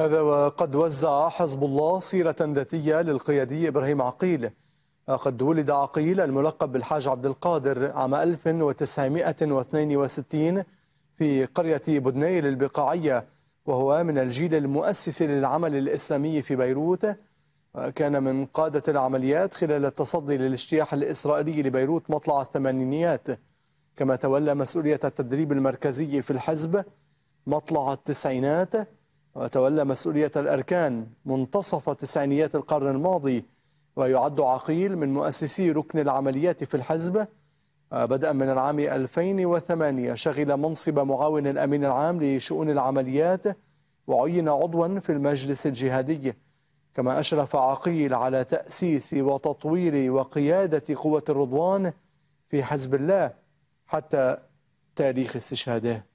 هذا وقد وزع حزب الله صيرة ذاتية للقيادي إبراهيم عقيل قد ولد عقيل الملقب بالحاج عبد القادر عام 1962 في قرية بدنيل البقاعية وهو من الجيل المؤسس للعمل الإسلامي في بيروت كان من قادة العمليات خلال التصدي للاجتياح الإسرائيلي لبيروت مطلع الثمانينيات كما تولى مسؤولية التدريب المركزي في الحزب مطلع التسعينات وتولى مسؤولية الأركان منتصف تسعينيات القرن الماضي ويعد عقيل من مؤسسي ركن العمليات في الحزب آه، بدءا من العام 2008 شغل منصب معاون الأمين العام لشؤون العمليات وعين عضوا في المجلس الجهادي كما أشرف عقيل على تأسيس وتطوير وقيادة قوة الرضوان في حزب الله حتى تاريخ استشهاده